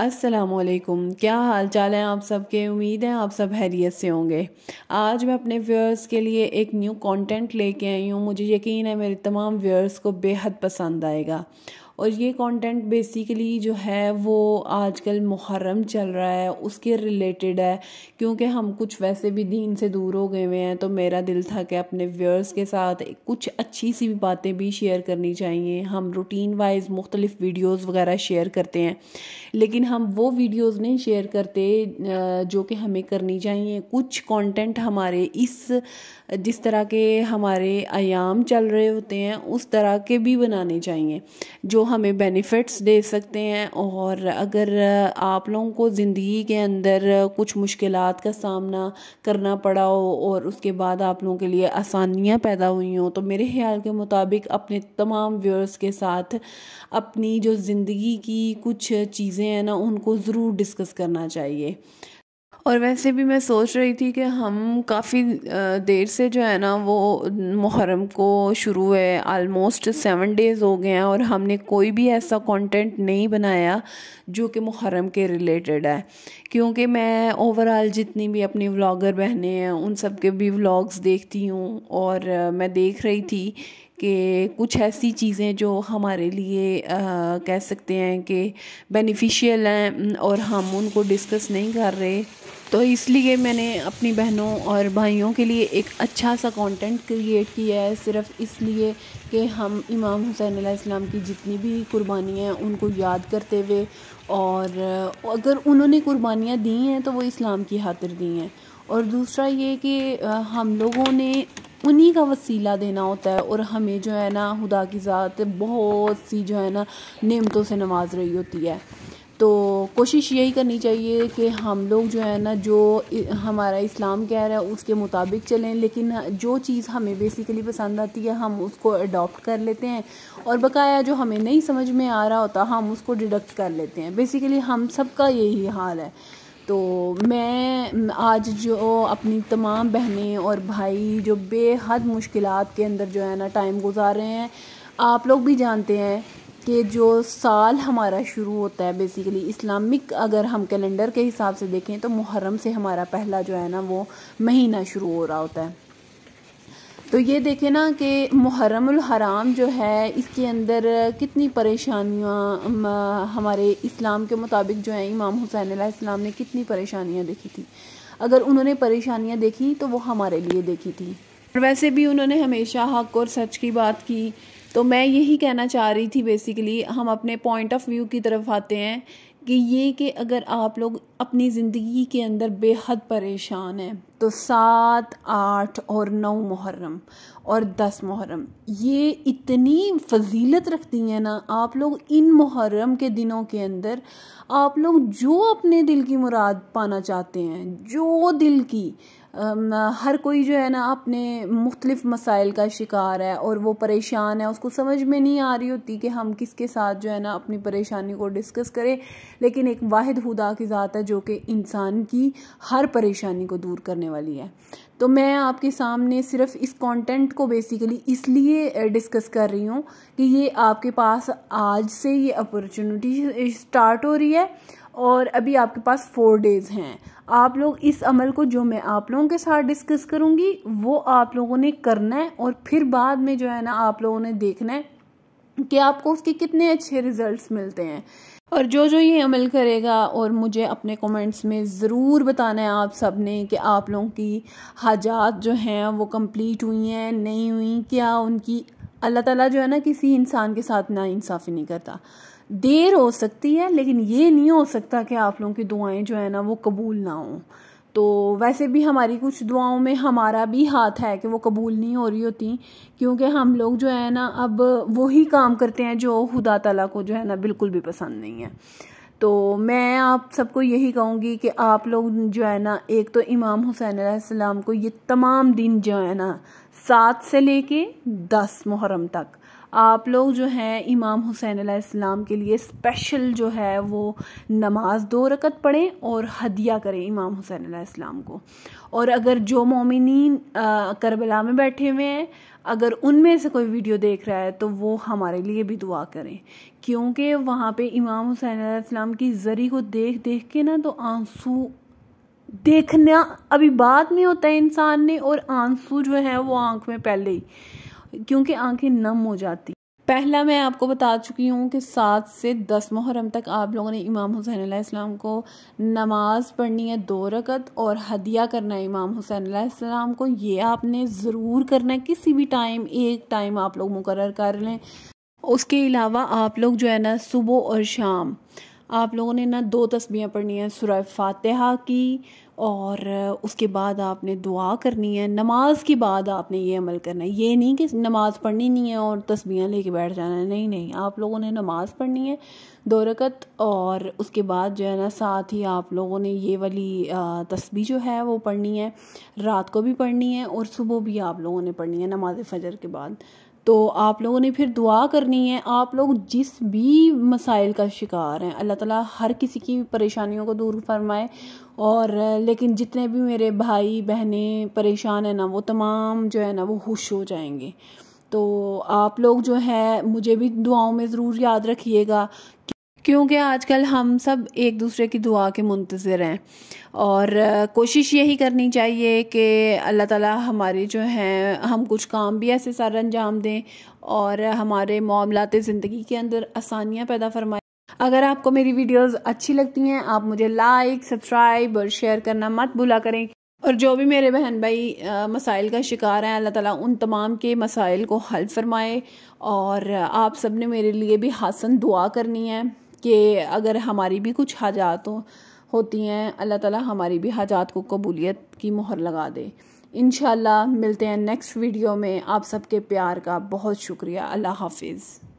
असलकुम क्या हाल चाल हैं आप सबके उम्मीद हैं आप सब हैरियत से होंगे आज मैं अपने व्यूअर्स के लिए एक न्यू कंटेंट लेके आई हूँ मुझे यकीन है मेरे तमाम व्यूअर्स को बेहद पसंद आएगा और ये कंटेंट बेसिकली जो है वो आजकल मुहर्रम चल रहा है उसके रिलेटेड है क्योंकि हम कुछ वैसे भी दीन से दूर हो गए हुए हैं तो मेरा दिल था कि अपने व्यूअर्स के साथ कुछ अच्छी सी बातें भी शेयर करनी चाहिए हम रूटीन वाइज मुख्तलिफ वीडियोस वगैरह शेयर करते हैं लेकिन हम वो वीडियोस नहीं शेयर करते जो कि हमें करनी चाहिए कुछ कॉन्टेंट हमारे इस जिस तरह के हमारे आयाम चल रहे होते हैं उस तरह के भी बनाने चाहिए जो हमें बेनिफिट्स दे सकते हैं और अगर आप लोगों को ज़िंदगी के अंदर कुछ मुश्किल का सामना करना पड़ा हो और उसके बाद आप लोगों के लिए आसानियाँ पैदा हुई हों तो मेरे ख्याल के मुताबिक अपने तमाम व्यूअर्स के साथ अपनी जो ज़िंदगी की कुछ चीज़ें हैं ना उनको ज़रूर डिस्कस करना चाहिए और वैसे भी मैं सोच रही थी कि हम काफ़ी देर से जो है ना वो मुहर्रम को शुरू है आलमोस्ट सेवन डेज़ हो गए हैं और हमने कोई भी ऐसा कंटेंट नहीं बनाया जो कि मुहर्रम के रिलेटेड है क्योंकि मैं ओवरऑल जितनी भी अपनी व्लॉगर बहनें हैं उन सब के भी व्लॉग्स देखती हूँ और मैं देख रही थी कि कुछ ऐसी चीज़ें जो हमारे लिए आ, कह सकते हैं कि बेनिफिशियल हैं और हम उनको डिस्कस नहीं कर रहे तो इसलिए मैंने अपनी बहनों और भाइयों के लिए एक अच्छा सा कंटेंट क्रिएट किया है सिर्फ इसलिए कि हम इमाम हुसैन इस्लाम की जितनी भी कुर्बानियाँ उनको याद करते हुए और अगर उन्होंने कुर्बानियाँ दी हैं तो वो इस्लाम की खातिर दी हैं और दूसरा ये कि हम लोगों ने उन्हीं का वसीला देना होता है और हमें जो है ना खुदा की ज़ात बहुत सी जो है ना नमतों से नवाज रही होती है तो कोशिश यही करनी चाहिए कि हम लोग जो है ना जो हमारा इस्लाम कह रहा है उसके मुताबिक चलें लेकिन जो चीज़ हमें बेसिकली पसंद आती है हम उसको अडॉप्ट कर लेते हैं और बकाया जो हमें नहीं समझ में आ रहा होता हम उसको डिडक्ट कर लेते हैं बेसिकली हम सबका यही हाल है तो मैं आज जो अपनी तमाम बहनें और भाई जो बेहद मुश्किल के अंदर जो है ना टाइम गुजार रहे हैं आप लोग भी जानते हैं कि जो साल हमारा शुरू होता है बेसिकली इस्लामिक अगर हम कैलेंडर के हिसाब से देखें तो मुहर्रम से हमारा पहला जो है ना वो महीना शुरू हो रहा होता है तो ये देखें ना कि मुहर्रम हराम जो है इसके अंदर कितनी परेशानियाँ हमारे इस्लाम के मुताबिक जो है इमाम हुसैन इस्लाम ने कितनी परेशानियाँ देखी थी अगर उन्होंने परेशानियाँ देखी तो वो हमारे लिए देखी थी वैसे भी उन्होंने हमेशा हक और सच की बात की तो मैं यही कहना चाह रही थी बेसिकली हम अपने पॉइंट ऑफ व्यू की तरफ आते हैं कि ये कि अगर आप लोग अपनी ज़िंदगी के अंदर बेहद परेशान है तो सात आठ और नौ मुहर्रम और दस मुहर्रम ये इतनी फजीलत रखती हैं ना आप लोग इन मुहर्रम के दिनों के अंदर आप लोग जो अपने दिल की मुराद पाना चाहते हैं जो दिल की हर कोई जो है ना अपने मुख्तलिफ़ मसाइल का शिकार है और वो परेशान है उसको समझ में नहीं आ रही होती कि हम किसके साथ जो है ना अपनी परेशानी को डिस्कस करें लेकिन एक वाहिद हुदा की ज़ात है जो जो कि इंसान की हर परेशानी को दूर करने वाली है तो मैं आपके सामने सिर्फ इस कंटेंट को बेसिकली इसलिए डिस्कस कर रही हूँ कि ये आपके पास आज से ये अपॉर्चुनिटी स्टार्ट हो रही है और अभी आपके पास फोर डेज़ हैं आप लोग इस अमल को जो मैं आप लोगों के साथ डिस्कस करूँगी वो आप लोगों ने करना है और फिर बाद में जो है ना आप लोगों ने देखना है कि आपको उसके कितने अच्छे रिजल्ट्स मिलते हैं और जो जो ये अमल करेगा और मुझे अपने कमेंट्स में ज़रूर बताना है आप सब ने कि आप लोगों की हाजात जो हैं वो कंप्लीट हुई हैं नहीं हुई क्या उनकी अल्लाह ताला जो है ना किसी इंसान के साथ ना इंसाफ़ी नहीं करता देर हो सकती है लेकिन ये नहीं हो सकता कि आप लोगों की दुआएं जो है ना वो कबूल ना हों तो वैसे भी हमारी कुछ दुआओं में हमारा भी हाथ है कि वो कबूल नहीं हो रही होती क्योंकि हम लोग जो है ना अब वही काम करते हैं जो खुदा तला को जो है ना बिल्कुल भी पसंद नहीं है तो मैं आप सबको यही कहूँगी कि आप लोग जो है ना एक तो इमाम हुसैन आसमाम को ये तमाम दिन जो है ना सात से लेके दस मुहर्रम तक आप लोग जो है इमाम हुसैन इस्लाम के लिए स्पेशल जो है वो नमाज दो रकत पढ़ें और हदिया करें इमाम हुसैन इस्लाम को और अगर जो मोमिन करबला में बैठे हुए हैं अगर उनमें से कोई वीडियो देख रहा है तो वो हमारे लिए भी दुआ करें क्योंकि वहाँ पे इमाम हुसैन इस्लाम की जरी को देख देख के ना तो आंसू देखना अभी बाद में होता है इंसान ने और आंसू जो है वो आंख में पहले ही क्योंकि आंखें नम हो जाती पहला मैं आपको बता चुकी हूँ कि सात से दस मुहर्रम तक आप लोगों ने इमाम हुसैन इस्लाम को नमाज पढ़नी है दो रकत और हदिया करना है इमाम हुसैन इस्लाम को ये आपने ज़रूर करना है किसी भी टाइम एक टाइम आप लोग मुकर कर लें उसके अलावा आप लोग जो है ना सुबह और शाम आप लोगों ने ना दो तस्बियाँ पढ़नी हैं सुरह फातहा की और उसके बाद आपने दुआ करनी है नमाज के बाद आपने ये अमल करना है ये नहीं कि नमाज पढ़नी नहीं है और तस्बियाँ लेके बैठ जाना है नहीं नहीं आप लोगों ने नमाज पढ़नी है दो रकत और उसके बाद जो है ना साथ ही आप लोगों ने ये वाली तस्बी जो है वो पढ़नी है रात को भी पढ़नी है और सुबह भी आप लोगों ने पढ़नी है नमाज फ़जर के बाद तो आप लोगों ने फिर दुआ करनी है आप लोग जिस भी मसाइल का शिकार हैं अल्लाह ताला हर किसी की परेशानियों को दूर फरमाए और लेकिन जितने भी मेरे भाई बहनें परेशान हैं ना वो तमाम जो है ना वो खुश हो जाएंगे तो आप लोग जो है मुझे भी दुआओं में ज़रूर याद रखिएगा क्योंकि आजकल हम सब एक दूसरे की दुआ के मुंतज़र हैं और कोशिश यही करनी चाहिए कि अल्लाह ताला हमारे जो हैं हम कुछ काम भी ऐसे सर अंजाम दें और हमारे मामलाते ज़िंदगी के अंदर आसानियाँ पैदा फरमाएं अगर आपको मेरी वीडियोस अच्छी लगती हैं आप मुझे लाइक सब्सक्राइब और शेयर करना मत भूला करें और जो भी मेरे बहन भाई मसाइल का शिकार हैं अल्लाह ताला उन तमाम के मसाइल को हल फरमाए और आप सब ने मेरे लिए भी हासन दुआ करनी है कि अगर हमारी भी कुछ हाजात हो होती हैं अल्लाह ताला हमारी भी हाजात को कबूलियत की मोहर लगा दे इन मिलते हैं नेक्स्ट वीडियो में आप सबके प्यार का बहुत शुक्रिया अल्लाह हाफिज़